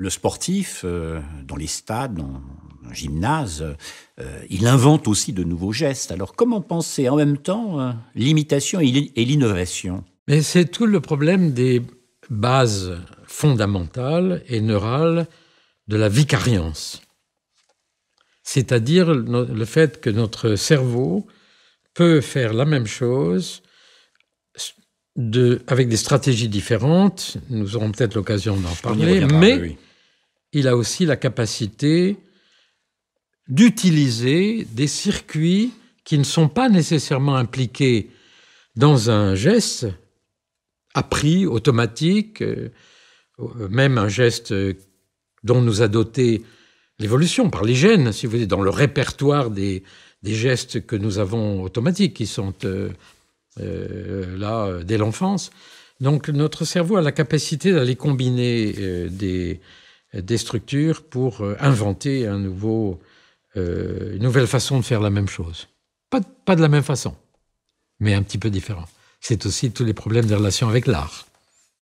le sportif, euh, dans les stades, dans, gymnase, euh, il invente aussi de nouveaux gestes. Alors comment penser en même temps euh, l'imitation et l'innovation Mais c'est tout le problème des bases fondamentales et neurales de la vicariance. C'est-à-dire le fait que notre cerveau peut faire la même chose avec des stratégies différentes. Nous aurons peut-être l'occasion d'en parler, mais il a aussi la capacité d'utiliser des circuits qui ne sont pas nécessairement impliqués dans un geste appris, automatique, euh, euh, même un geste dont nous a doté l'évolution par les gènes, si vous voulez, dans le répertoire des, gestes que nous avons automatiques, qui sont euh, là dès l'enfance. Donc notre cerveau a la capacité d'aller combiner des des structures pour euh, inventer euh, une nouvelle façon de faire la même chose. Pas, pas de la même façon, mais un petit peu différent. C'est aussi tous les problèmes des relations avec l'art.